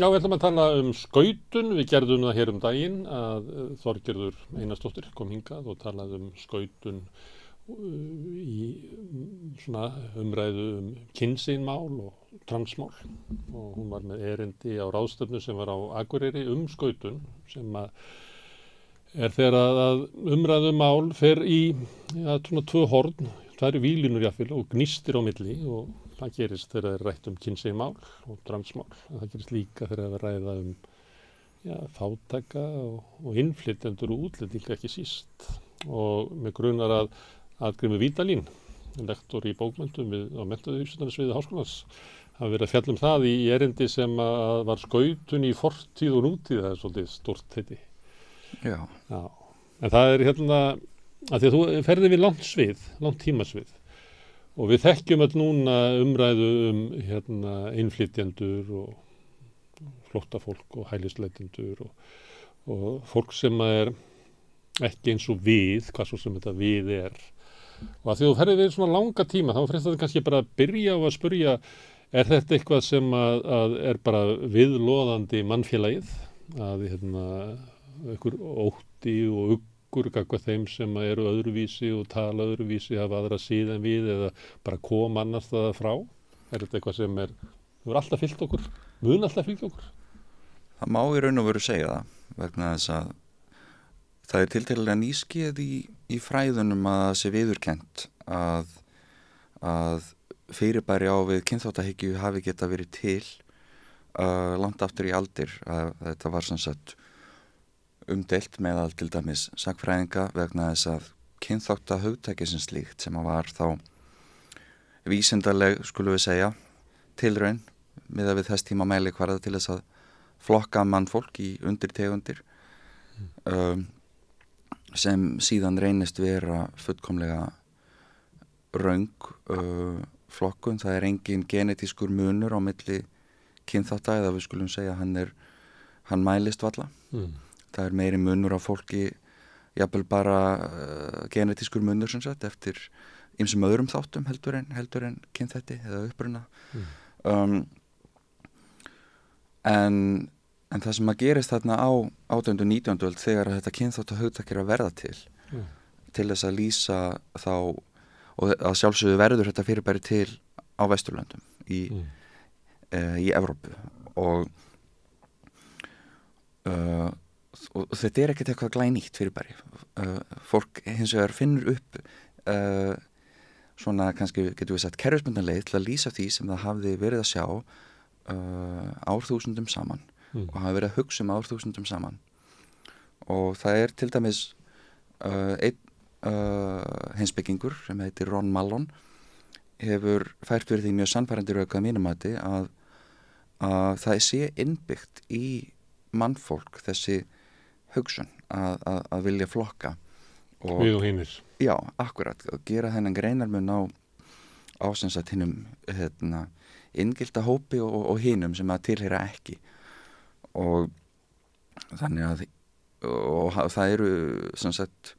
Já, við ætlum að tala um skautun. Við gerðum það hér um daginn að eh, Þorgerður Einarstóttir kom hingað og talaði um skautun eh, í mm, svona umræðu um kynsínmál og transmál og hún var með erindi á ráðstöfnu sem var á Akureyri um skautun sem er þegar að umræðumál fer í ja, tvö horn, það eru vílinur jáfnveil og gnistir á milli og það gerist þegar það er rætt um kynsegmál og dransmál það gerist líka þegar það er ræða um já, þáttaka og, og innflytjandur og útlendinga ekki síst og með grunar að aðgrimu Vítalín lektor í bókmyndum við, á mentaðuhjúsinarsviði háskólands hafa verið að fjallum það í erindi sem var skautun í fortíð og nútíð það er svolítið stort heiti já. já en það er hérna að því að þú ferði við langt svið, langt tímasvið og við þekkjum all núna umræðu um hérna, innflytjendur og flóttafólk og hælisleitindur og, og fólk sem er ekki eins og við, hvað svo sem þetta við er og að því þú ferðir við svona langa tíma þá fremst þetta kannski bara að byrja og að spurja er þetta eitthvað sem að, að er bara viðlóðandi mannfélagið að hérna, einhver ótti og ugg okkur kakvað þeim sem eru öðruvísi og tala öðruvísi hafa aðra síðan við eða bara koma annars það frá er þetta eitthvað sem er þú er alltaf fyllt okkur, mun alltaf fyllt okkur Það má í raun og veru segja það vegna þess að það er tiltegulega nýskið í, í fræðunum að það sé viðurkent að, að fyrirbæri á við kynþáttahyggju hafi geta verið til uh, langt aftur í aldir að þetta var sannsett umdelt meðal til dæmis sagfræðinga vegna þess að kynþátt að haugtæki sem slíkt sem að var þá vísindarleg, skulum við segja, tilraun miða við þess tíma mæli hverða til þess að flokka mann fólk í undir tegundir um, sem síðan reynist vera fullkomlega raung uh, flokkun, það er engin genetískur munur á milli kynþátt að eða við skulum segja hann er hann mælist valla mm það er meiri munur á fólki jafnvel bara uh, genetískur munur sem sagt eftir einsum öðrum þáttum heldur en, heldur en kynþætti eða uppruna mm. um, en, en það sem að gerist þarna á 18. og 19. öld þegar þetta kynþáttu haugtakir að verða til mm. til þess að lýsa þá og að sjálfsögðu verður þetta fyrirbæri til á Vesturlöndum í, mm. uh, í Evrópu og uh, og, og þetta er ekkert eitthvað glænýtt fyrir bæri uh, fólk hins vegar finnur upp uh, svona kannski getur við sagt kerfismöndanleið til að lýsa því sem það hafði verið að sjá uh, árþúsundum saman mm. og hafi verið að hugsa um árþúsundum saman og það er til dæmis uh, einn hinsbyggingur uh, sem heitir Ron Mallon hefur fært verið því mjög sannfærandi rauka mínumati að að það sé innbyggt í mannfólk þessi hugsun að, að, að vilja flokka og, Við og hinnir Já, akkurat, og gera þennan greinarmun á ásinsat hinnum hérna, inngilda hópi og, og hinnum sem að tilhýra ekki og þannig að og það eru sem sagt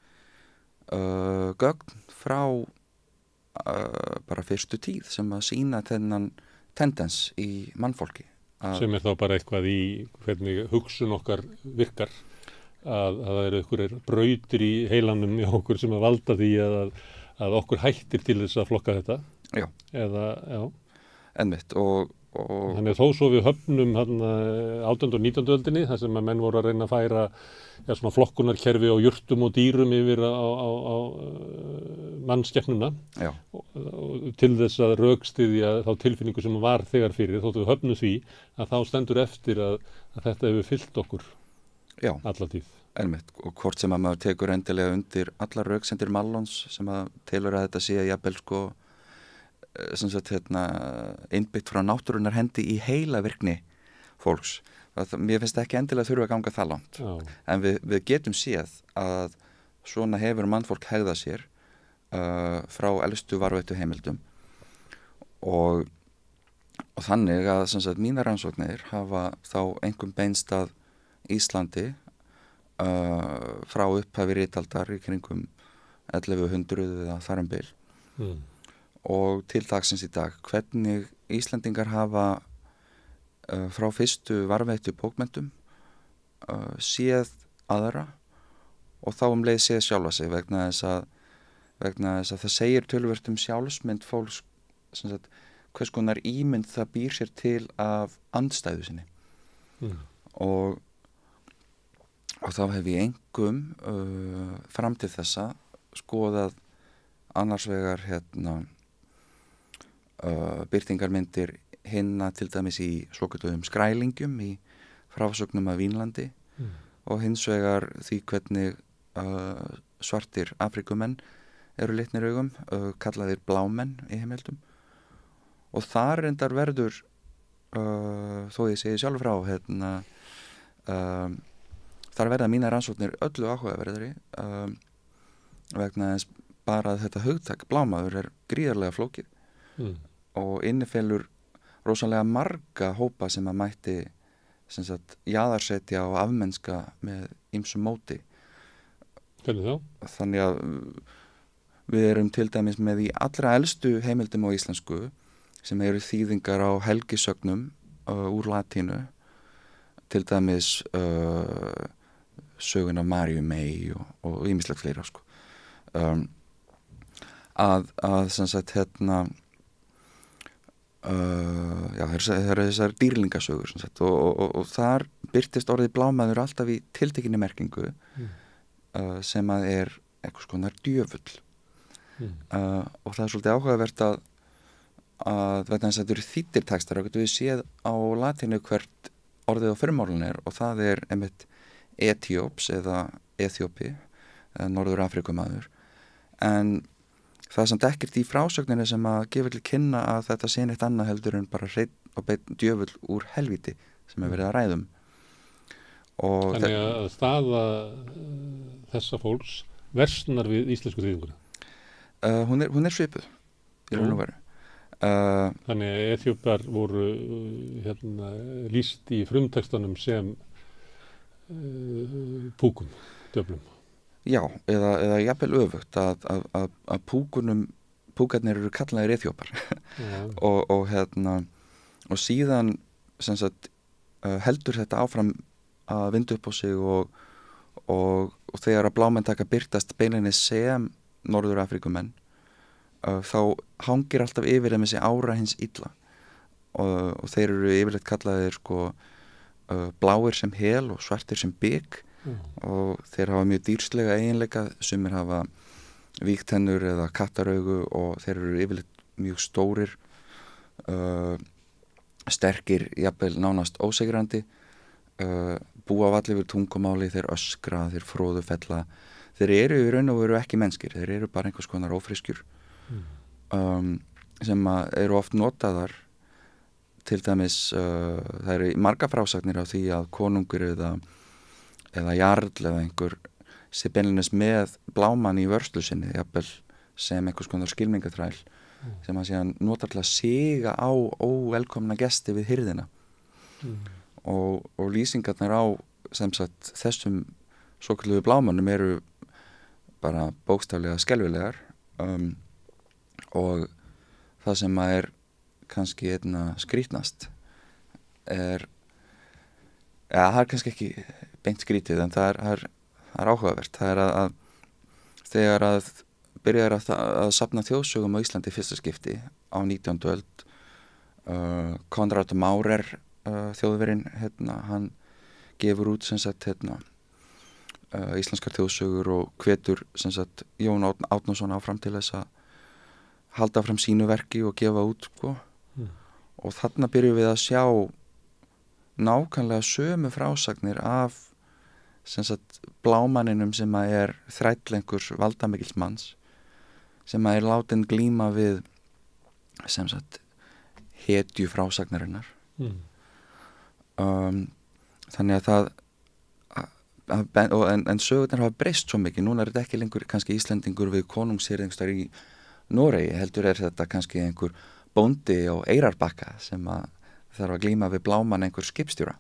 uh, gögn frá uh, bara fyrstu tíð sem að sína þennan tendens í mannfólki sem er þá bara eitthvað í hvernig hugsun okkar virkar að það eru einhverjir brautir í heilanum í okkur sem að valda því að, að okkur hættir til þess að flokka þetta. Já. Eða, já. Ennvitt og... og... Þannig að þó svo við höfnum hann 18. og 19. öldinni þar sem að menn voru að reyna að færa já, svona flokkunarkerfi á júrtum og dýrum yfir á, á, á uh, mannskeppnuna til þess að raukstiðja þá tilfinningu sem var þegar fyrir þóttu við höfnum því að þá stendur eftir að, að þetta hefur fyllt okkur Já, allatíð Einmitt, og hvort sem að maður tekur endilega undir allar rauksendir Mallons sem að telur að þetta sé að jafnvel sko eh, sagt, hérna, innbyggt frá náttúrunar hendi í heila virkni fólks það, mér finnst það ekki endilega þurfa að ganga það langt Já. en við, við getum séð að svona hefur mannfólk hegða sér uh, frá elstu varveitu heimildum og, og þannig að sagt, mína rannsóknir hafa þá einhver beinstað Íslandi uh, frá upphafi rítaldar í kringum 1100 eða þarum byl mm. og til dagsins í dag hvernig Íslandingar hafa uh, frá fyrstu varveittu bókmentum uh, séð aðra og þá um leið séð sjálfa sig vegna þess að, vegna þess að það segir tölvört um sjálfsmynd fólks sagt, hvers konar ímynd það býr sér til af andstæðu sinni mm. og og þá hef ég engum uh, fram til þessa skoðað annars vegar hérna uh, byrtingarmyndir hinna til dæmis í svokultuðum skrælingum í frásögnum af Vínlandi mm. og hins vegar því hvernig uh, svartir afrikumenn eru litnir augum, uh, kallaðir blámenn í heimildum og þar reyndar verður uh, þó ég segi sjálf frá hérna um þar verða mína rannsóknir öllu áhugaverðari um, vegna þess bara að þetta hugtak blámaður er gríðarlega flókið mm. og innifelur rosalega marga hópa sem að mætti sagt, jaðarsetja og afmennska með ymsum móti þannig að mm, við erum til dæmis með í allra elstu heimildum á íslensku sem eru þýðingar á helgisögnum uh, úr latínu til dæmis uh, sögun af Marju mei og ímislegt fleira sko. um, að, að sem sagt hérna uh, já það eru þessar dýrlingasögur sagt, og, og, og þar byrtist orðið blámaður alltaf í tiltekinni merkingu mm. uh, sem að er eitthvað skonar djöfull mm. uh, og það er svolítið áhugavert að að þetta eru þýttir tekstar og við séð á latinu hvert orðið á fyrirmálun er og það er einmitt Etíops eða Eþjópi Norður Afrikumæður en það sem dekkir því frásögninu sem að gefa til kynna að þetta sé neitt annað heldur en bara hreitt og beitt djöfull úr helviti sem er verið að ræðum og Þannig að staða eh, þessa fólks versnar við íslensku þýðinguna uh, hún, hún er svipuð í raun og veru uh, Þannig að Eþjópar voru hérna, líst í frumtekstunum sem púkum, döflum. Já, eða, eða jafnvel öfugt að, að, að púkunum, púkarnir eru kallaðið reyðhjópar og, og, hérna, og síðan sagt, eh, heldur þetta áfram að vindu upp á sig og, og þegar að blámyndaka byrtast beilinni sem Norður Afrikumenn uh, eh, þá hangir alltaf yfir þeim þessi ára hins illa og, og þeir eru yfirleitt kallaðir sko Uh, bláir sem hel og svartir sem bygg mm. og þeir hafa mjög dýrslega eiginleika sem er hafa víktennur eða kattaraugu og þeir eru yfirleitt mjög stórir uh, sterkir, jafnveil nánast ósegrandi uh, búa vall yfir tungumáli, þeir öskra þeir fróðu fella þeir eru í raun og veru ekki mennskir, þeir eru bara einhvers konar ófriskjur mm. um, sem eru oft notaðar til dæmis uh, það eru marga frásagnir á því að konungur eða, eða jarl eða einhver sé beinleginnist með bláman í vörslu sinni jafnvel, sem einhvers konar skilmingatræl mm. sem að síðan notar til að siga á óvelkomna gesti við hyrðina mm. og, og lýsingarnar á sagt, þessum svo kalluðu blámanum eru bara bókstaflega skelvilegar um, og það sem að er kannski einna skrítnast er ja, það er kannski ekki beint skrítið en það er, það er, það er áhugavert það er að, að þegar að byrjar að, að sapna þjóðsögum á Íslandi fyrsta skipti á 19. öld uh, Konrad Maurer uh, þjóðverinn hérna, hann gefur út sagt, hérna, uh, íslenskar þjóðsögur og hvetur sagt, Jón Átnason áfram til þess að halda fram sínu verki og gefa út sko og þarna byrjum við að sjá nákvæmlega sömu frásagnir af sagt, blámaninum sem að er þrætlengur valdamikilsmanns sem að er látin glíma við sem sagt hetju frásagnarinnar mm. um, þannig að það að, og, en, en sögurnar hafa breyst svo mikið núna er þetta ekki lengur kannski Íslandingur við konungsýrðingstar í Noregi heldur er þetta kannski einhver bóndi og eirarbakka sem að þarf að glýma við bláman einhver skipstjóra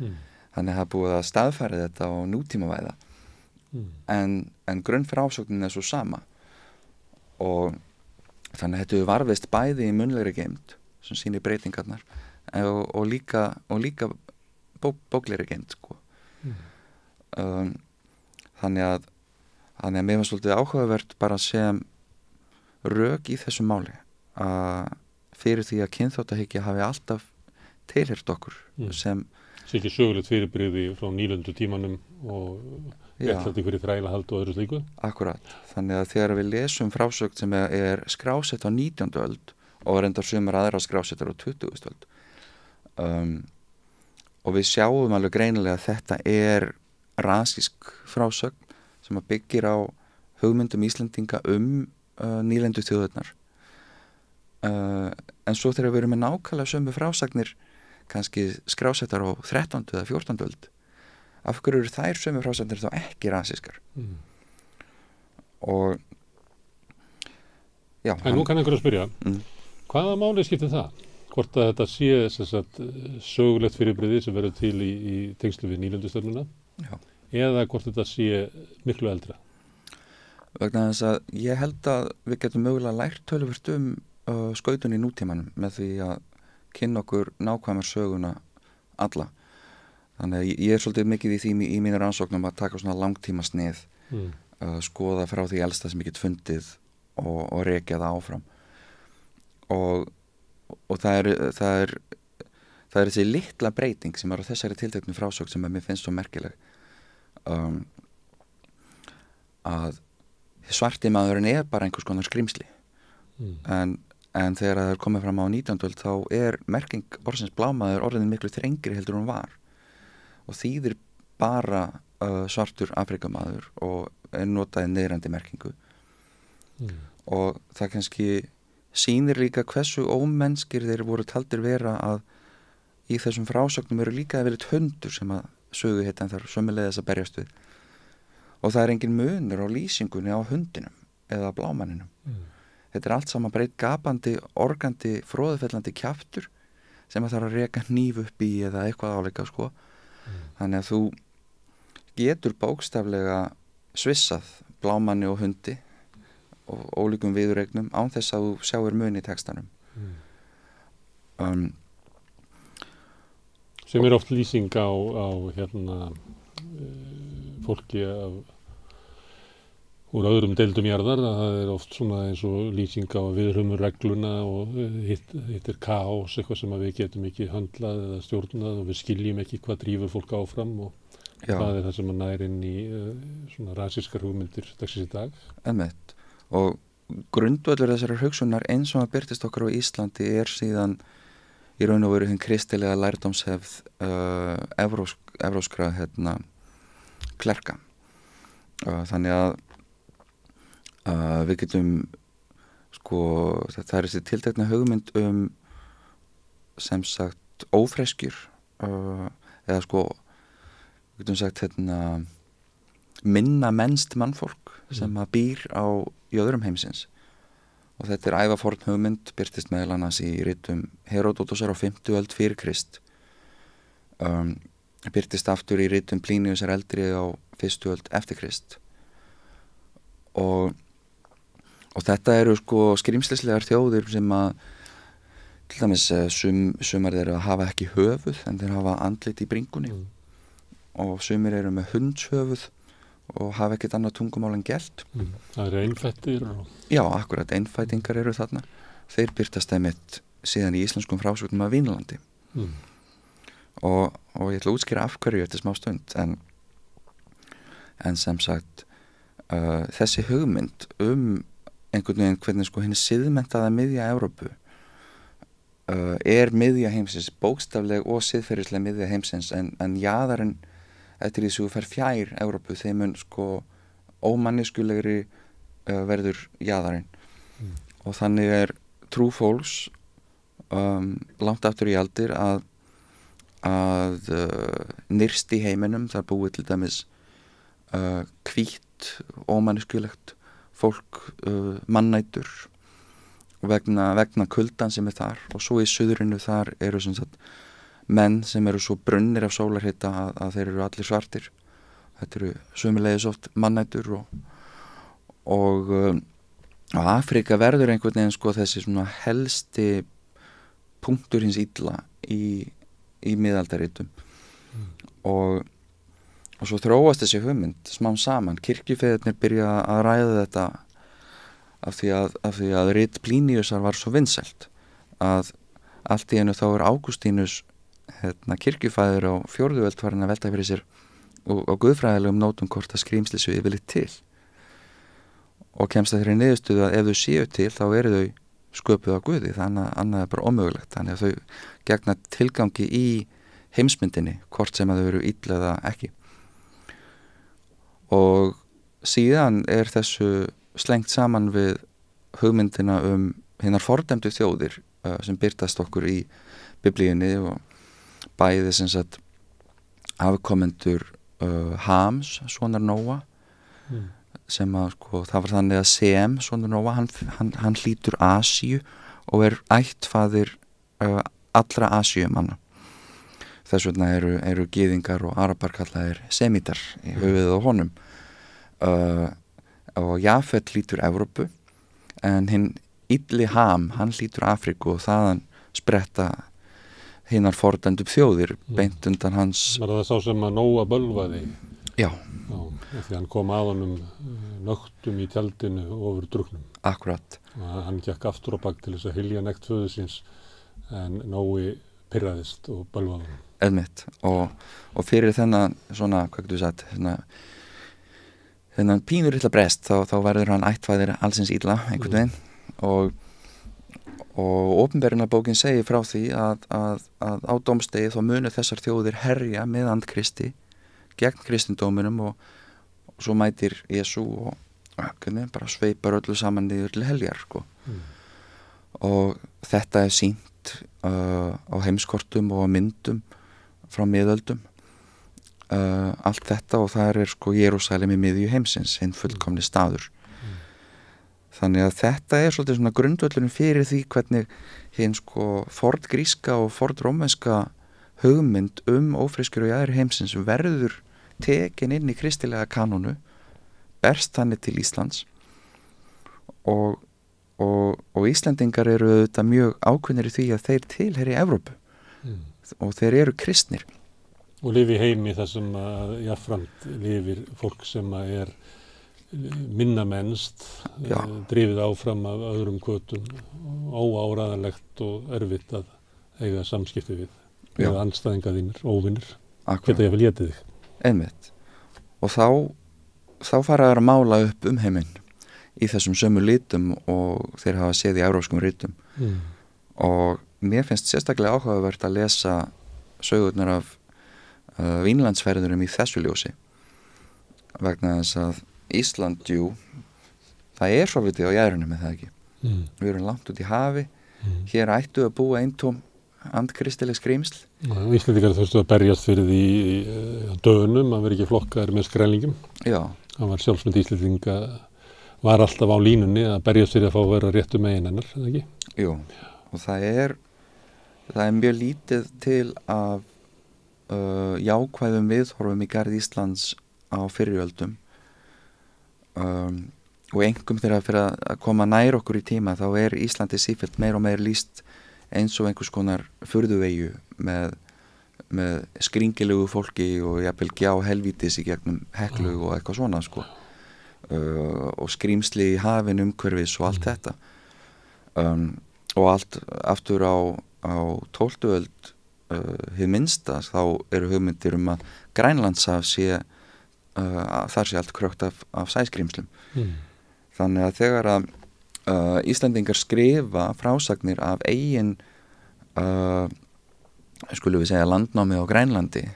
mm. þannig að það búið að staðfæri þetta og nútíma væða mm. en, en grunn fyrir ásóknin er svo sama og þannig að þetta er varfist bæði í munleiri geimt sem sínir breytingarnar og, og líka, og líka bó, bókleiri geimt sko. mm. um, þannig að þannig að mér var svolítið áhugavert bara að segja rauk í þessu máli að fyrir því að kynþáttahyggja hafi alltaf teilhert okkur mm. sem Sikið sögulegt fyrirbyrði frá nýlöndu tímanum og eftir hverju þræla hald og öðru slíku Akkurat, þannig að þegar við lesum frásögt sem er skrásett á 19. öld og reyndar sumur aðra skrásettar á 20. öld um, og við sjáum alveg greinilega að þetta er raskísk frásögn sem að byggir á hugmyndum Íslandinga um uh, nýlendu þjóðurnar uh, en svo þegar við erum með nákvæmlega sömu frásagnir kannski skrásettar á 13. eða 14. öld af hverju eru þær sömu frásagnir þá ekki rannsískar mm. og já en nú kann einhverju að spyrja mm. hvaða máli skiptir það? hvort að þetta sé sagt, sögulegt fyrirbriði sem verður til í, í tengslu við nýlendustörnuna eða hvort þetta sé miklu eldra vegna þess að ég held að við getum mögulega lært tölvöld um uh, skautun í nútímanum með því að kynna okkur nákvæmur söguna alla þannig að ég er svolítið mikið í því í mínu rannsóknum að taka svona langtíma snið mm. uh, skoða frá því elsta sem ég get fundið og, og reykja það áfram og, og það er það er, það er þessi litla breyting sem er á þessari tilteknu frásögn sem mér finnst svo merkileg um, að svarti maðurinn er bara einhvers konar skrimsli mm. en en þegar það er komið fram á 19. þá er merking orðsins blámaður orðin miklu þrengri heldur hún var og þýðir bara uh, svartur afrikamaður og er notaði neyrandi merkingu mm. og það kannski sínir líka hversu ómennskir þeir voru taldir vera að í þessum frásögnum eru líka að vera töndur sem að sögu hittan þar sömulegðas að berjast við og það er engin munur á lýsingunni á hundinum eða á blámaninum mm þetta er allt saman breytt gapandi, organdi, fróðfellandi kjæftur sem það þarf að reyka nýf upp í eða eitthvað áleika sko. mm. þannig að þú getur bókstaflega svissað blámanni og hundi og ólíkum viðregnum án þess að þú sjáur muni í tekstanum mm. um, sem er oft lýsing á, á hérna, eh, fólki af úr öðrum deildum jarðar að það er oft svona eins og lýsing á viðrumur regluna og eh, hitt, hitt er káos eitthvað sem við getum ekki handlað eða stjórnað og við skiljum ekki hvað drýfur fólk áfram og Já. það er það sem að næri inn í uh, svona rásískar hugmyndir dagsins í dag. Emmett og grundvöldur þessari hugsunar eins og að byrtist okkar á Íslandi er síðan í raun og veru henn kristilega lærdomshefð uh, eh, evróskra hérna, klerka uh, þannig að uh, við getum sko, það er þessi tiltekna hugmynd um sem sagt ófreskjur uh, eða sko við getum sagt hérna minna mennst mannfólk sem mm. að býr á jöðurum heimsins og þetta er ævaforn hugmynd byrtist meðal annars í rítum Heródótosar á 50 öld fyrir Krist um, byrtist aftur í rítum Plíniusar eldri á 1. öld eftir Krist og og þetta eru sko skrimslislegar þjóðir sem að til dæmis eh, sum, sumar eru að hafa ekki höfuð en þeir hafa andlit í bringunni mm. og sumir eru með hundshöfuð og hafa ekkert annað tungumál en gælt mm. Það eru einfættir Já, akkurat, einfætingar eru þarna þeir byrtast þeim eitt síðan í íslenskum frásögnum af Vínlandi mm. og, og ég ætla að útskýra af hverju þetta smá stund en, en sem sagt uh, þessi hugmynd um einhvern veginn hvernig sko henni siðmentaða miðja Európu uh, er miðja heimsins bókstafleg og siðferðislega miðja heimsins en, en jáðarinn eftir því sem þú fer fjær Európu þeim mun sko ómanniskulegri uh, verður jáðarinn mm. og þannig er trúfólks um, langt aftur í aldir að, að uh, nyrst í heiminum þar búið til dæmis kvítt uh, ómanniskulegt fólk uh, mannætur vegna, vegna kuldan sem er þar og svo í suðurinnu þar eru sem sagt, menn sem eru svo brunnir af sólarhitta að, að þeir eru allir svartir þetta eru sumulegis oft mannætur og, og um, Afrika verður einhvern veginn sko þessi helsti punktur hins ílla í, í miðaldaritum mm. og og svo þróast þessi hugmynd smám saman, kirkjufeðinir byrja að ræða þetta af því að, af því að Rit Plíniusar var svo vinsælt að allt í enu þá er Águstínus hérna, kirkjufæður á fjórðuvöld var hann að velta fyrir sér og, og guðfræðilegum nótum hvort að skrýmsli svo yfirleitt til og kemst það þeirri niðurstuðu að ef þau séu til þá eru þau sköpuð á guði, þannig að annað er bara ómögulegt þannig að þau gegna tilgangi í heimsmyndinni hvort sem að þau eru íll eða ekki og síðan er þessu slengt saman við hugmyndina um hinnar fordæmdu þjóðir uh, sem byrtast okkur í biblíinni og bæði sem sagt afkomendur uh, Hams, svonar Nóa mm. sem að sko það var þannig að Sem, svonar Nóa hann, hann, hann hlýtur Asíu og er ættfaðir uh, allra Asíumanna þess vegna eru, eru gýðingar og arabarkallar semítar í höfuðið á honum uh, og Jafet lítur Evrópu en hinn Idli Ham, hann lítur Afriku og þaðan spretta hinnar fordendum þjóðir mm. beint undan hans Var það sá sem að nóa bölvaði? Já Því hann kom að honum eh, nögtum í tjaldinu ofur drugnum Akkurat og Hann gekk aftur á bakk til þess að hylja nekt föðu síns en nói pyrraðist og bölvaði hann eðmitt og, og fyrir þennan svona, hvað getur þú sagt hérna, þennan pínur illa brest þá, þá verður hann ættvæðir allsins illa einhvern mm. veginn mm. og og ofnberinarbókin segir frá því að, að, að á domstegi þá munir þessar þjóðir herja með andkristi gegn kristindóminum og, og svo mætir Jésu og hvernig, bara sveipar öllu saman niður helgar sko. mm. og þetta er sínt uh, á heimskortum og á myndum frá miðöldum uh, allt þetta og það er sko Jérúsalem í miðju heimsins hinn fullkomni staður mm. þannig að þetta er svolítið svona grundvöldunum fyrir því hvernig hinn sko fordgríska og fordrómenska hugmynd um ófriskjur og jæður heimsins verður tekin inn í kristilega kanonu berst þannig til Íslands og, og, og Íslandingar eru auðvitað mjög ákveðnir í því að þeir tilheri Evrópu og þeir eru kristnir og lifi heimi þar sem að jáfnframt lifir fólk sem að er minna mennst Já. Eh, drifið áfram af öðrum kvötum óáraðarlegt og erfitt að eiga samskipti við Já. eða anstæðinga þínir, óvinnir geta ég að vilja þetta þig einmitt og þá þá fara þær að mála upp um heiminn í þessum sömu lítum og þeir hafa séð í európskum rítum mm. og mér finnst sérstaklega áhugavert að lesa sögurnar af uh, vínlandsferðurum í þessu ljósi vegna þess að Íslandjú það er svo litið á jæðrunum með það ekki mm. við erum langt út í hafi mm. hér ættu að búa eintóm andkristileg skrýmsl Íslandingar þurftu að berjast fyrir því uh, dönum að vera ekki flokkar með skrælingum já það var sjálfsmynd Íslandinga var alltaf á línunni að berjast fyrir að fá að vera réttu með einannar, eða ekki? Jú, og það er það er mjög lítið til af uh, jákvæðum viðhorfum í garð Íslands á fyriröldum um, og engum þegar fyrir að koma nær okkur í tíma þá er Íslandi sífælt meir og meir líst eins og einhvers konar fyrðuvegju með, með skringilegu fólki og jápil gjá helvítis í gegnum heklu og eitthvað svona sko uh, og skrýmsli í hafin umhverfis og allt mm. þetta um, og allt aftur á á tóltuöld uh, hefur minnsta þá eru hugmyndir um að Grænlandsaf sé uh, þar sé allt krökt af, af sæskrimslum mm. þannig að þegar að uh, Íslandingar skrifa frásagnir af eigin uh, skulum við segja landnámi á Grænlandi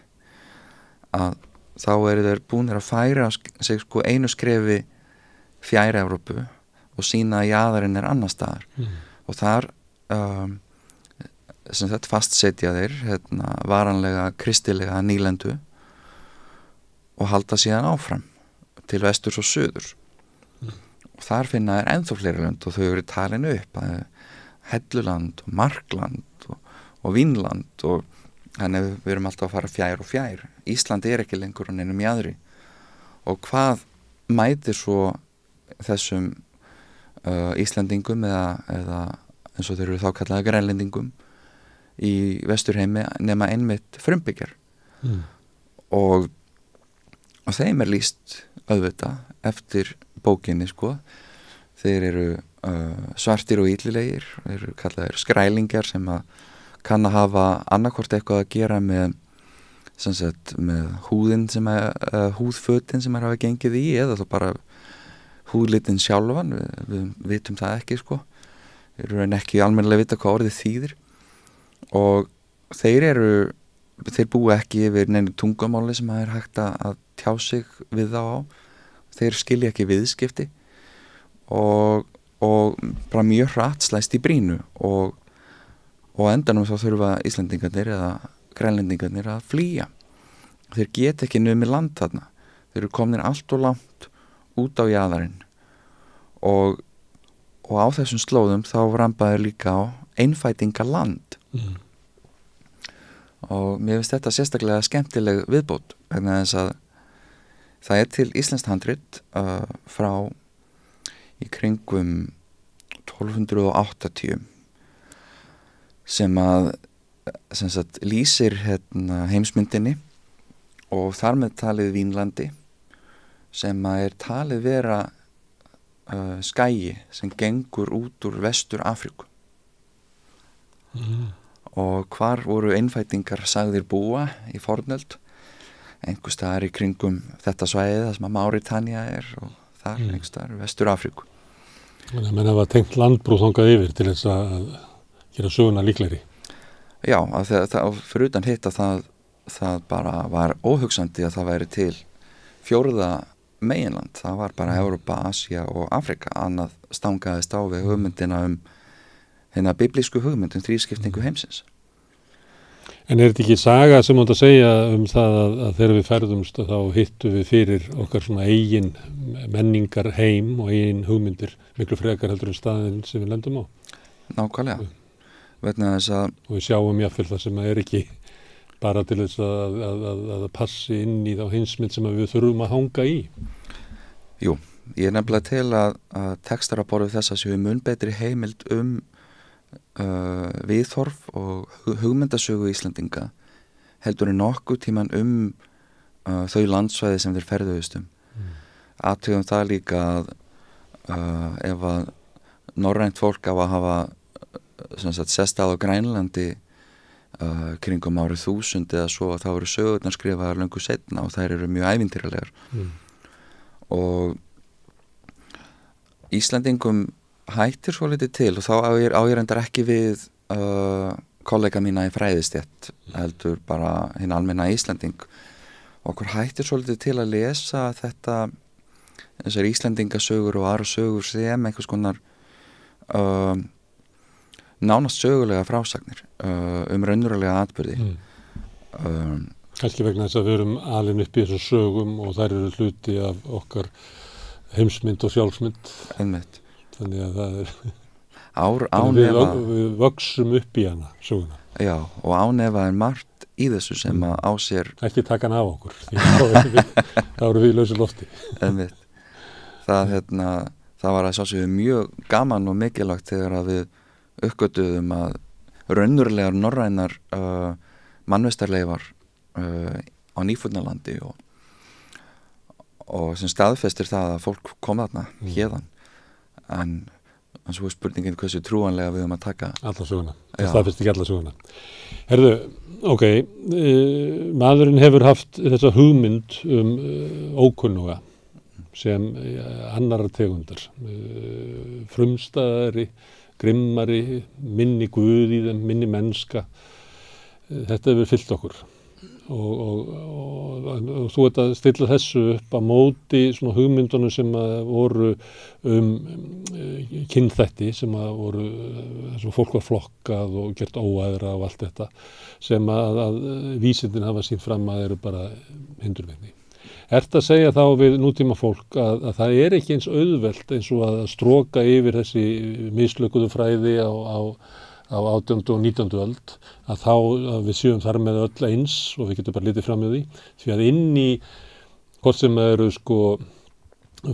að þá eru þeir búinir að færa sig sko einu skrefi fjæra Evrópu og sína að jæðarinn er annar staðar mm. og þar um, sem þetta fastsetja þeir hérna, varanlega kristilega nýlendu og halda síðan áfram til vesturs og söður mm. og þar finna þeir enþá fleiri lönd og þau eru talin upp helluland og markland og, og vinland og þannig að við erum alltaf að fara fjær og fjær Ísland er ekki lengur en einum jæðri og hvað mætir svo þessum uh, Íslandingum eða, eða eins og þeir eru þá kallaða grænlendingum í vesturheimi nema einmitt frumbyggjar mm. og, og þeim er líst auðvita eftir bókinni sko þeir eru uh, svartir og íllilegir þeir eru kallaðir skrælingjar sem að kann að hafa annarkort eitthvað að gera með Sagt, með húðin sem er uh, húðfötin sem er að hafa gengið í eða þá bara húðlitin sjálfan við, við vitum það ekki sko við erum ekki almenlega að vita hvað orðið þýðir og þeir eru þeir búi ekki yfir neinu tungamáli sem það er hægt að tjá sig við þá á þeir skilja ekki viðskipti og, og bara mjög hratt slæst í brínu og, og endanum þá þurfa Íslandingarnir eða grænlendingarnir að flýja þeir get ekki nömi land þarna þeir eru komin allt og langt út á jæðarinn og, og á þessum slóðum þá rampaður líka á einfætinga land mm og mér finnst þetta sérstaklega skemmtileg viðbót vegna þess að það er til Íslandst handrit uh, frá í kringum 1280 sem að sem sagt, lýsir hérna, heimsmyndinni og þar með talið Vínlandi sem að er talið vera uh, skægi sem gengur út úr vestur Afríku mm og hvar voru einfætingar sagðir búa í fornöld einhver staðar í kringum þetta svæðið það sem að Máritania er og þar mm. einhver staðar vestur Afríku Þannig að það var tengt landbrúð þongað yfir til þess að gera söguna líkleri Já, fyrir utan hitt að það, það bara var óhugsandi að það væri til fjóruða meginland það var bara Europa, Asia og Afrika annað stangaðist á við hugmyndina um þeina biblísku hugmyndum þrýskipningu mhm. heimsins. En er þetta ekki saga sem átt að segja um það að, að þegar við ferðumst þá hittu við fyrir okkar svona eigin menningar heim og eigin hugmyndir miklu frekar heldur en staðin sem við lendum á? Nákvæmlega. Mm. Og við sjáum jáfnvel það sem er ekki bara til þess að það passi inn í þá hinsmynd sem við þurfum að hanga í. Jú, ég er nefnilega til að, að textar á borðu þess að séu mun betri heimild um uh, viðhorf og hugmyndasögu Íslandinga heldur en nokkuð tíman um uh, þau landsvæði sem þeir ferðuðustum mm. aðtöfum það líka að uh, ef að norrænt fólk á að hafa uh, sérstað á Grænlandi uh, kringum árið þúsund eða svo að það voru sögurnar skrifaðar langu setna og þær eru mjög ævindirilegar mm. og Íslandingum hættir svo litið til og þá á ég, á ég reyndar ekki við uh, kollega mína í fræðistjætt heldur bara hinn almenna Íslanding og okkur hættir svo litið til að lesa þetta þessar Íslandingasögur og aðra sögur sem einhvers konar uh, nánast sögulega frásagnir uh, um raunverulega atbyrði mm. um, Kanski vegna þess að við erum alveg upp í þessum sögum og þær eru hluti af okkar heimsmynd og sjálfsmynd Einmitt þannig að það er Ár, við, við vöksum upp í hana söguna. Já, og ánefa er margt í þessu sem mm. að á sér ekki taka hann af okkur þá eru við í lausi lofti það, hérna, það var að sá sér mjög gaman og mikilvægt þegar að við uppgötuðum að raunurlegar norrænar uh, mannvestarleifar uh, á nýfurnalandi og, og sem staðfestir það að fólk kom aðna mm. hérðan en, en svo er spurningin hversu trúanlega við höfum að taka Alla söguna, það staðfyrst ekki alla söguna Herðu, ok uh, maðurinn hefur haft þessa hugmynd um uh, ókunnuga sem uh, eh, annar tegundar frumstæðari grimmari minni guðið minni mennska þetta hefur fyllt okkur Og, og, og, og þú ert að stilla þessu upp að móti svona hugmyndunum sem að voru um eh, kynþætti sem að voru þess eh, að fólk var flokkað og gert óæðra og allt þetta sem að, að vísindin hafa sín fram að eru bara hindurveitni. Er þetta að segja þá við nútíma fólk að, að það er ekki eins auðvelt eins og að stróka yfir þessi mislökuðu fræði á, á á 18. og 19. öld að þá að við séum þar með öll eins og við getum bara litið fram með því því að inn í hvort sem það eru sko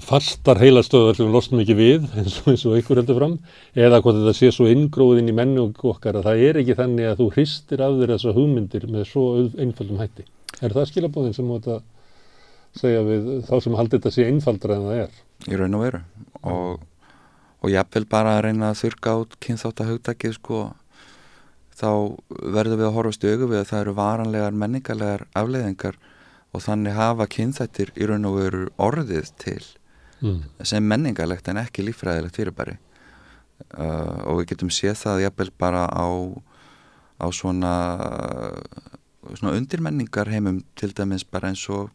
fastar heilastöðar sem við lostum ekki við eins og, eins og ykkur heldur fram eða hvort þetta sé svo inngróð inn í mennu okkar að það er ekki þannig að þú hristir af þér þessa hugmyndir með svo einfaldum hætti. Er það skilabóðin sem móta segja við þá sem haldi þetta sé einfaldra en það er? Í raun og veru og og jáfnvel bara að reyna að þurka át kynþátt að hugdækið sko þá verður við að horfa stögu við að það eru varanlegar menningarlegar afleðingar og þannig hafa kynþættir í raun og veru orðið til mm. sem menningarlegt en ekki lífræðilegt fyrirbæri uh, og við getum séð það jáfnvel bara á, á svona, svona undirmenningar heimum til dæmis bara eins og,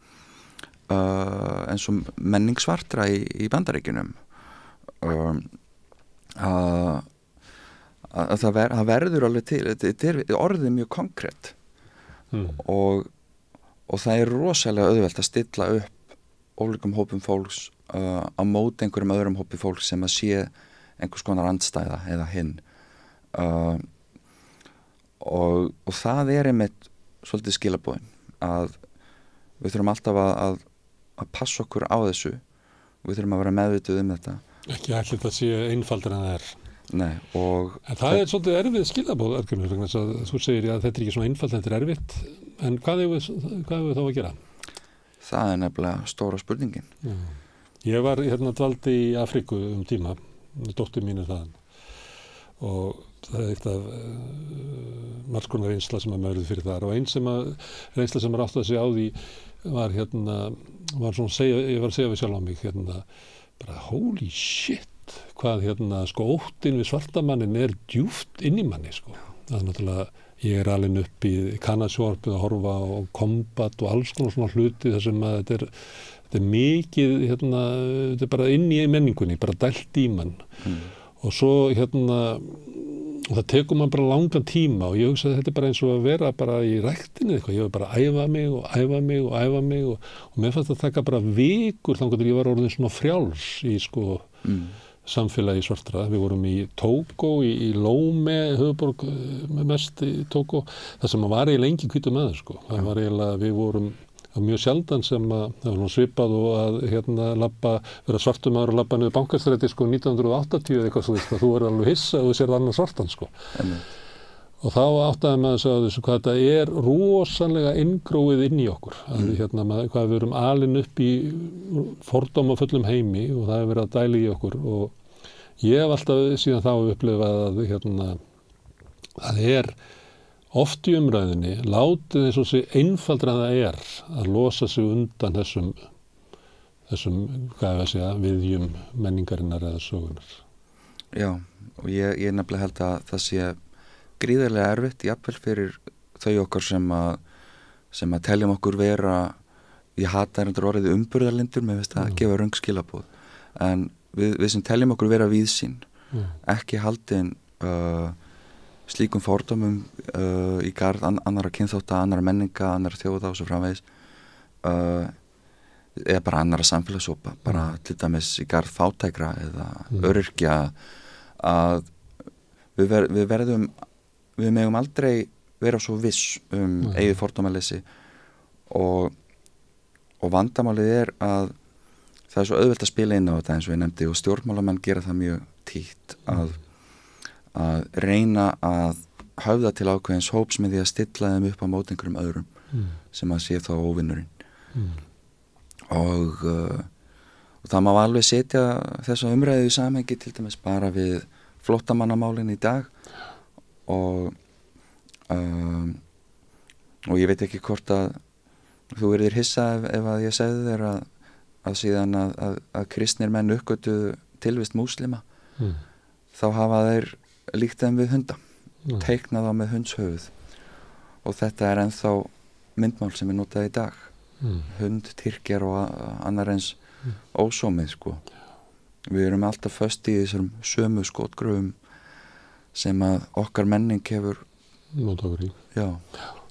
uh, eins og menningsvartra í, í bandaríkunum um, að, að það, ver, það verður alveg til, til orðið mjög konkrétt mm. og, og það er rosalega auðvelt að stilla upp ólíkum hópum fólks uh, að móta einhverjum öðrum hópi fólks sem að sé einhvers konar andstæða eða hinn uh, og, og það er einmitt svolítið skilabóðin að við þurfum alltaf að, að, að passa okkur á þessu við þurfum að vera meðvituð um þetta Ekki allir þetta sé einfaldur en það er. Nei, og... En það er svolítið erfið skilabóð, örgumir, þannig að þú segir að þetta er ekki svona einfald, þetta er erfitt, en hvað hefur við þá að gera? Það er nefnilega stóra spurningin. Já. Ég var hérna dvaldi í Afriku um tíma, dóttur mín er þaðan, og það er eitt af uh, margs konar einsla sem að maðurðu fyrir þar, og eins sem að, einsla sem að rátt að segja á því var hérna, var svona, segja, ég var að segja við sjálf á mig, hérna, bara holy shit hvað hérna sko óttin við svartamannin er djúft inn í manni sko það er náttúrulega, ég er alveg upp í kannasjórfið að horfa á kombat og alls konar svona hluti þar sem að þetta er, þetta er mikið hérna, þetta er bara inn í menningunni bara dælt í mann mm. og svo hérna og það tekur maður bara langan tíma og ég hugsa að þetta er bara eins og að vera bara í ræktinu eitthvað, ég var bara að æfa mig og æfa mig og æfa mig og, og mér fannst að taka bara vikur þannig að ég var orðin svona frjáls í sko mm. samfélagi svartra, við vorum í Tóko í, í Lóme, höfuborg eh, mest í Tóko, það sem maður var í lengi kvítum aðeins sko, það var eiginlega, við vorum Það var mjög sjaldan sem að, það var svipað og að hérna lappa, vera svartum aðra og lappa niður bankastræti sko 1980 eða eitthvað slúðist að þú er alveg hissa og þú sér annar svartan sko. Mm. Og þá áttaði maður að segja þessu hvað þetta er rosalega inngróið inn í okkur. Mm. Að, hérna, maður, hvað við erum alin upp í fordóma fullum heimi og það hefur verið að dæli í okkur og ég hef alltaf síðan þá upplifað að hérna, það er oft í umræðinni látið eins og sé einfaldra það er að losa sig undan þessum, þessum hvað ég að segja, viðjum menningarinnar eða sögunar. Já, og ég, ég nefnilega held að það sé gríðarlega erfitt, jáfnvel fyrir þau okkar sem að, sem að teljum okkur vera, ég hata einhverju orðið umbyrðarlindur, mér finnst það að mm. gefa röngskilabóð, en við, við sem teljum okkur vera víðsinn, Já. Mm. ekki haldin... Uh, slíkum fordómum uh, í gard an annara kynþóta, annara menninga, annara þjóða og svo framvegis uh, eða bara annara samfélagsópa bara mm. til dæmis í gard fátækra eða mm. öryrkja að við, ver við verðum við megum aldrei vera svo viss um mm. eigið fordómalessi og, og vandamálið er að það er svo auðvelt að spila inn á þetta eins og ég nefndi og stjórnmálamenn gera það mjög tíkt að mm að reyna að höfða til ákveðins hóps með því að stilla þeim upp á mót einhverjum öðrum mm. sem að sé þá óvinnurinn mm. og, uh, og það má alveg setja þessa umræðu í samhengi til dæmis bara við flottamannamálinn í dag og um, og ég veit ekki hvort að þú erðir hissa ef, ef að ég segði þér að, að síðan að, að, að kristnir menn uppgötu tilvist múslima mm. þá hafa þeir líkt þeim við hunda mm. teikna þá með hundshöfuð og þetta er ennþá myndmál sem er notað í dag mm. hund, tyrkjar og annar eins mm. ósómið sko við erum alltaf föst í þessum sömu skotgröfum sem að okkar menning hefur notaður í Já.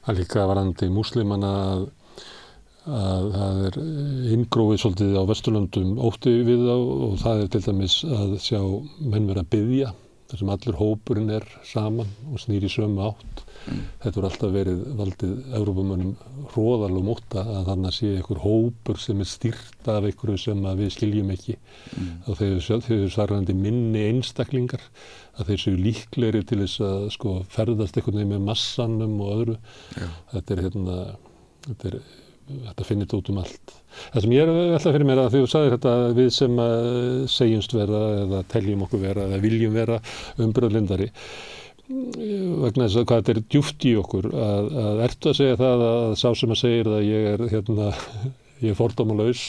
það líka varandi músliman að að það er eh, ingróið svolítið á vesturlöndum ótti við þá og það er til dæmis að sjá menn vera að byggja þar sem allur hópurinn er saman og snýri sömu átt. Mm. Þetta voru alltaf verið valdið Európamönnum hróðalega móta að þannig að sé einhver hópur sem er styrt af einhverju sem við skiljum ekki. Mm. Þau eru svarðandi minni einstaklingar, að þeir séu líklegri til þess að sko, ferðast einhvern veginn með massanum og öðru. Yeah. Þetta er hérna, þetta er þetta finnir þetta út um allt. Það sem ég er að velja fyrir mér að því að þú sagðir þetta við sem eh, segjumst verða eða teljum okkur verða eða viljum verða umbröðlindari eh, vegna þess að hvað þetta er djúft í okkur að, að ertu að segja það að sá sem að segir að ég er, hérna, er fordómalaus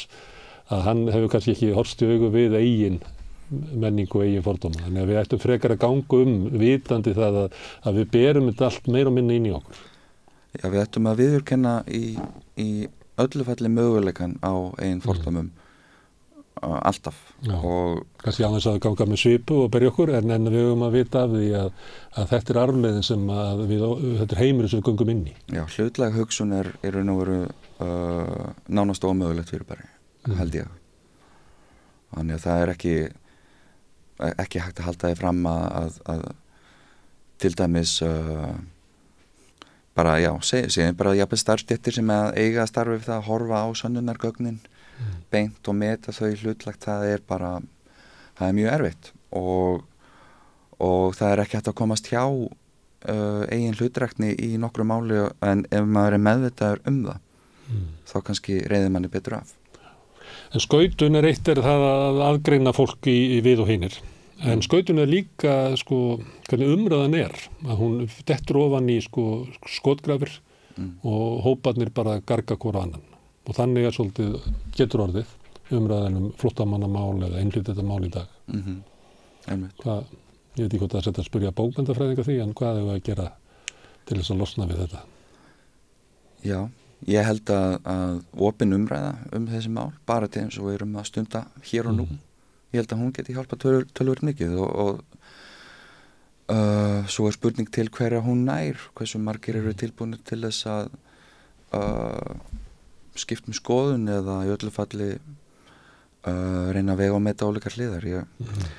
að hann hefur kannski ekki horst í augum við eigin menningu og eigin fordóma þannig að við ættum frekar að ganga um vitandi það að, að við berum þetta allt meira og minna inn í okkur Já, við ættum að viðurkenna í í öllu falli möguleikan á einn fórtamum mm. Uh, alltaf kannski á þess að ganga með svipu og berja okkur en enn við höfum að vita af því að, að þetta er armleginn sem við, þetta er heimurinn sem við gungum inn í já, hlutlega hugsun er, er veru, uh, nánast ómögulegt fyrir bæri mm. held ég þannig að það er ekki ekki hægt að halda því fram að, að, að til dæmis uh, bara, já, séðum bara jafnveg starfstjættir sem eiga að starfa við það að horfa á sönnunargögnin mm. beint og meta þau hlutlagt það er bara, það er mjög erfitt og, og það er ekki hægt að komast hjá uh, eigin hlutrækni í nokkru máli en ef maður er meðvitaður um það mm. þá kannski reyðir manni betur af En skautun er eitt er það að aðgreina fólki í, í við og hinnir En skautun er líka sko, hvernig umröðan er að hún dettur ofan í sko, skotgrafir mm. og hópanir bara garga hvora annan og þannig er svolítið getur orðið umröðan um flottamannamál eða einlýtetamál í dag mm -hmm. Hvað, ég veit ekki hvort það setja að spurja bókmyndafræðinga því en hvað hefur það að gera til þess að losna við þetta Já, ég held að, að opin umræða um þessi mál bara til eins og við erum að stunda hér og nú mm ég held að hún geti hjálpa tölv, tölvur mikið og, og uh, svo er spurning til hverja hún nær, hversu margir eru tilbúinu til þess að uh, skiptum skoðun eða í öllu falli uh, reyna að vega og metta áleika hliðar ég, mm -hmm.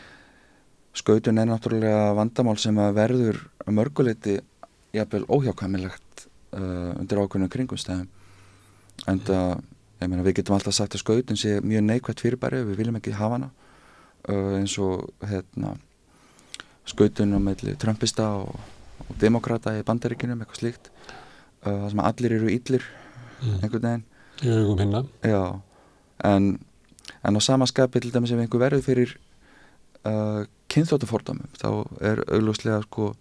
skautun er náttúrulega vandamál sem að verður mörguleiti jafnvel óhjákvæmilegt uh, undir ákveðinu kringumstæðum en það, mm -hmm. ég meina við getum alltaf sagt að skautun sé mjög neikvægt fyrirbæri, við viljum ekki hafa hana uh, eins og hérna, skautunum melli trumpista og, og demokrata í bandaríkinum, eitthvað slíkt uh, það sem allir eru íllir mm. einhvern veginn í hugum hinna en, en á sama skapi til dæmis ef einhver verður fyrir uh, kynþóttafordamum þá er auglúslega sko,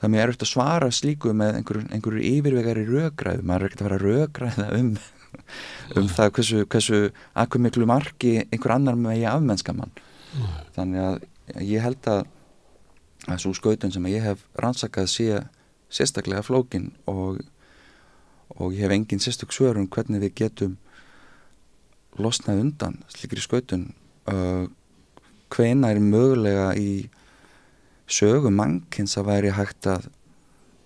það er mjög erfitt að svara slíku með einhverjur einhver yfirvegari röggræð maður er ekkert að vera röggræða um um mm. það hversu, hversu akkur miklu margi einhver annar með ég afmennska mann Nei. þannig að ég held að að svo skautun sem ég hef rannsakað sé sérstaklega flókin og, og ég hef engin sérstök svör um hvernig við getum losnað undan slikri skautun uh, hvena er mögulega í sögu mannkins að væri hægt að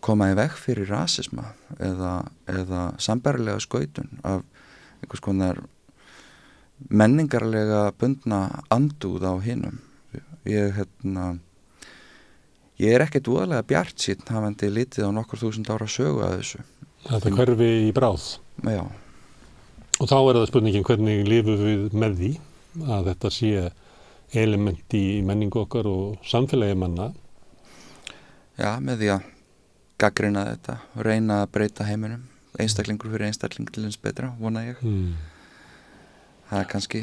koma í vekk fyrir rásisma eða, eða sambarlega skautun af einhvers konar menningarlega bundna anduð á hinnum ég, hérna, ég er ekkert úðalega bjart síðan hafandi litið á nokkur þúsund ára sögu að þessu Þetta hverfi í bráð Já Og þá er það spurningin hvernig lifum við með því að þetta sé element í menningu okkar og samfélagi manna Já, með því að gaggrina þetta, reyna að breyta heiminum einstaklingur fyrir einstakling til eins betra, vona ég mm það er kannski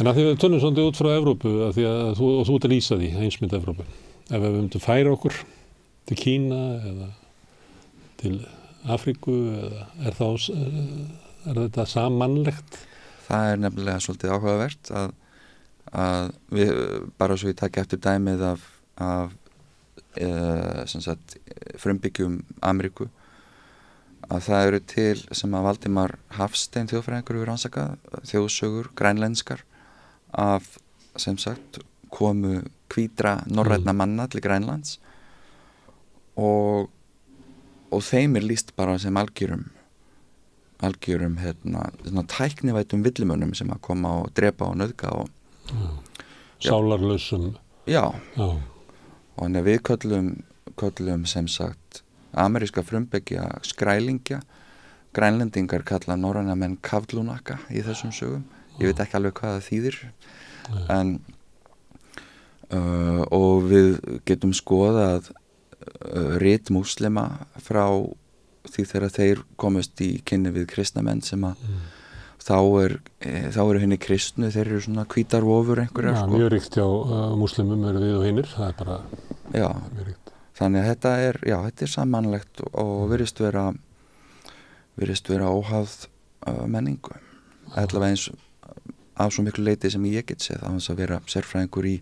En að því við tölum svolítið út frá Evrópu að að þú, og þú ert að lýsa því, einsmynd Evrópu ef við umtum færa okkur til Kína eða til Afríku eða er, þá, er þetta samanlegt? Það er nefnilega svolítið áhugavert að, að við, bara svo ég takk eftir dæmið af, af e, sagt, frumbyggjum um Amriku að það eru til sem að Valdimar Hafstein þjóðfræðingur eru rannsakað þjóðsögur, grænlenskar af sem sagt komu kvítra norrætna mm. manna til grænlands og, og þeim er líst bara sem algjörum algjörum hérna tæknivætum villimunum sem að koma og drepa og nöðka og mm. sálarlausum já, já. já. og við köllum, köllum sem sagt ameríska frumbyggja skrælingja grænlendingar kalla norranna menn kavlunaka í þessum sögum ég veit ekki alveg hvað það þýðir en uh, og við getum skoðað uh, rétt múslima frá því þegar þeir komast í kynni við kristnamenn sem að mm. þá er e, þá eru henni kristnu, þeir eru svona kvítarvofur einhverjar ja, sko. Mjög ríkt hjá uh, múslimum eru við og hinnir það er bara Já. mjög ríkt þannig að þetta er, já, þetta er samanlegt og mm. virðist vera virðist vera óháð uh, menningu allavega eins uh, af svo miklu leiti sem ég get séð af hans að vera sérfræðingur í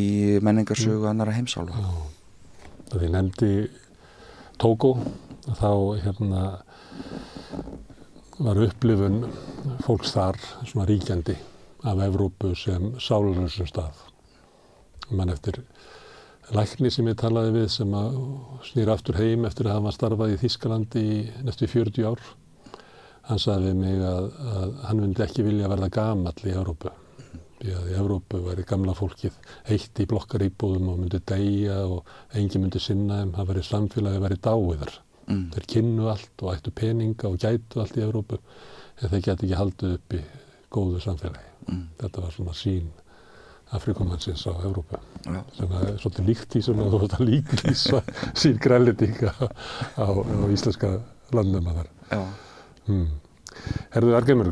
í menningarsögu mm. annara heimsálfa mm. Þegar ég nefndi Tóko þá hérna var upplifun fólks þar svona ríkjandi af Evrópu sem sálunarsum stað mann eftir lækni sem ég talaði við sem snýr aftur heim eftir að hafa starfað í Þískalandi í næstu 40 ár hann sagði við mig að, að hann vundi ekki vilja að verða gamall í Európu því að í Európu væri gamla fólkið eitt í blokkar íbúðum og myndi deyja og engi myndi sinna þeim það væri samfélagi væri dáiðar mm. þeir kynnu allt og ættu peninga og gætu allt í Európu en þeir geti ekki haldið upp í góðu samfélagi mm. þetta var svona sín Afríkumannsins á Európa Já. sem er svolítið líkt því sem að þú ætti að líklýsa sín grælendinga á, á, á íslenska landnöfna þar. Hmm. Herður Argeimur,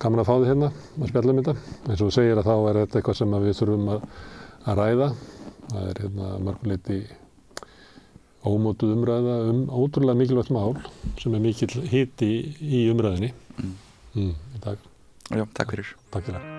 gaman að fá þið hérna að spjalla um þetta. Eins og þú segir að þá er þetta eitthvað sem við þurfum að, að ræða. Það er hérna marguleiti ómótuð umræða um ótrúlega mikilvægt mál sem er mikil hiti í umræðinni. Mm. Mm, takk. Já, takk fyrir. Takk fyrir.